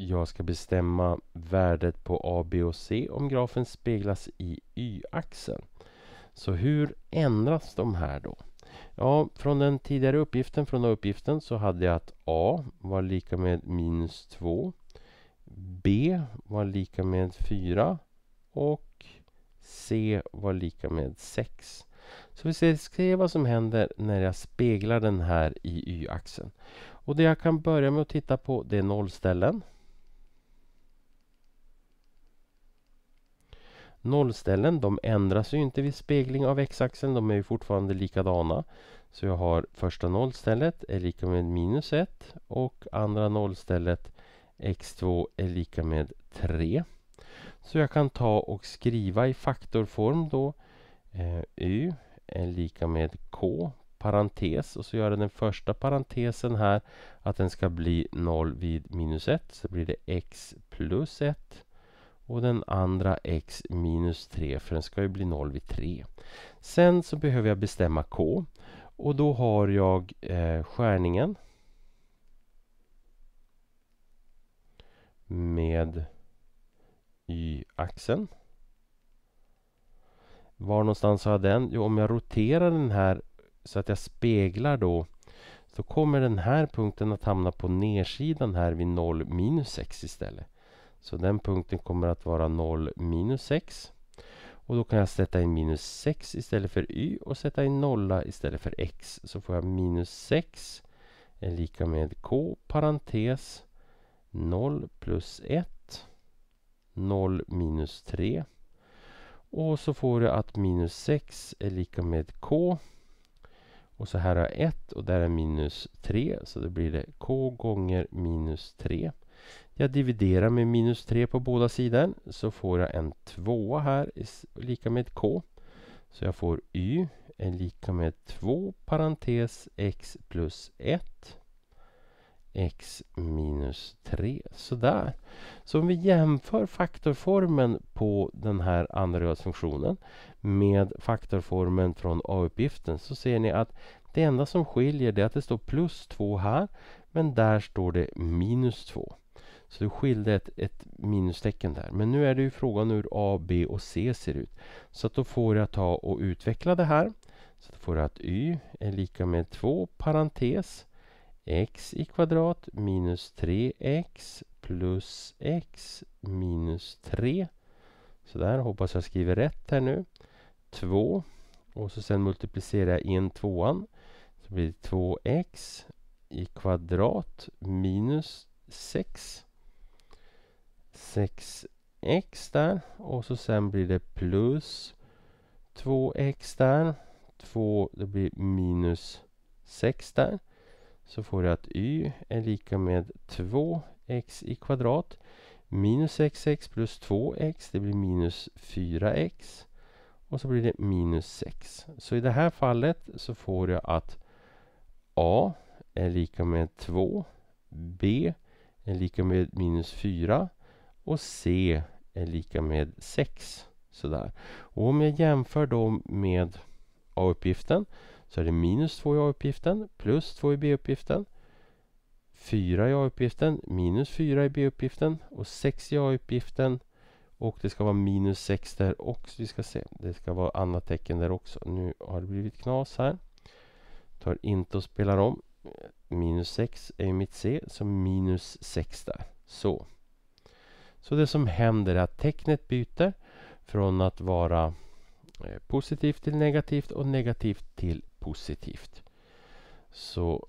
jag ska bestämma värdet på A, B och C om grafen speglas i y-axeln. Så hur ändras de här då? Ja, från den tidigare uppgiften, från uppgiften så hade jag att A var lika med minus 2. B var lika med 4 och C var lika med 6. Så vi ser vad som händer när jag speglar den här i y-axeln. Och det jag kan börja med att titta på det är nollställen. Nollställen de ändras ju inte vid spegling av x-axeln. De är ju fortfarande likadana. Så jag har första nollstället är lika med minus 1 och andra nollstället x2 är lika med 3. Så jag kan ta och skriva i faktorform då eh, y är lika med k parentes och så gör jag den första parentesen här att den ska bli 0 vid minus 1 så blir det x plus 1 och den andra x minus 3 för den ska ju bli 0 vid 3. Sen så behöver jag bestämma k och då har jag eh, skärningen med y-axeln. Var någonstans har jag den? Jo, om jag roterar den här så att jag speglar då så kommer den här punkten att hamna på nedsidan här vid 0 minus 6 istället. Så den punkten kommer att vara 0 minus 6. Och då kan jag sätta in minus 6 istället för y och sätta in nolla istället för x. Så får jag minus 6 är lika med k parentes 0 plus 1 0 minus 3 och så får jag att minus 6 är lika med k och så här har jag 1 och där är minus 3 så då blir det k gånger minus 3 jag dividerar med minus 3 på båda sidor så får jag en 2 här lika med k. Så jag får y är lika med 2 parentes x plus 1 x minus 3. Sådär. Så om vi jämför faktorformen på den här andra andragradsfunktionen med faktorformen från a-uppgiften så ser ni att det enda som skiljer är att det står plus 2 här men där står det minus 2. Så du skilde ett, ett minustecken där. Men nu är det ju frågan hur A, B och C ser ut. Så att då får jag ta och utveckla det här. Så då får jag att y är lika med 2 parentes x i kvadrat minus 3x plus x minus 3. Så där hoppas jag skriver rätt här nu. 2 och så sen multiplicerar jag en tvåan. Så blir det 2x i kvadrat minus 6 6x där och så sen blir det plus 2x där. 2, det blir minus 6 där. Så får jag att y är lika med 2x i kvadrat. Minus x plus 2x, det blir minus 4x. Och så blir det minus 6. Så i det här fallet så får jag att a är lika med 2. b är lika med minus 4. Och C är lika med 6. Sådär. Och om jag jämför då med A-uppgiften så är det minus 2 i A-uppgiften plus 2 i B-uppgiften. 4 i A-uppgiften, minus 4 i B-uppgiften och 6 i A-uppgiften. Och det ska vara minus 6 där också. Vi ska se. Det ska vara annat tecken där också. Nu har det blivit knas här. Tar inte och spelar om. Minus 6 är mitt C, så minus 6 där. Så. Så det som händer är att tecknet byter från att vara eh, positivt till negativt och negativt till positivt. Så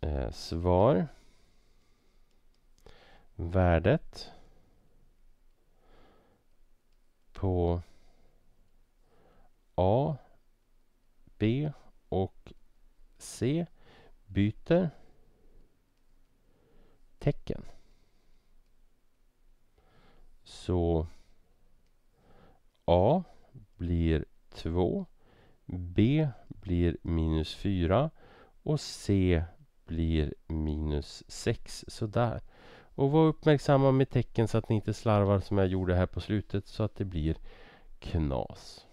eh, svar värdet på A, B och C byter tecken. Så A blir 2 B blir minus 4 och C blir minus 6. Sådär. Och var uppmärksamma med tecken så att ni inte slarvar som jag gjorde här på slutet så att det blir knas.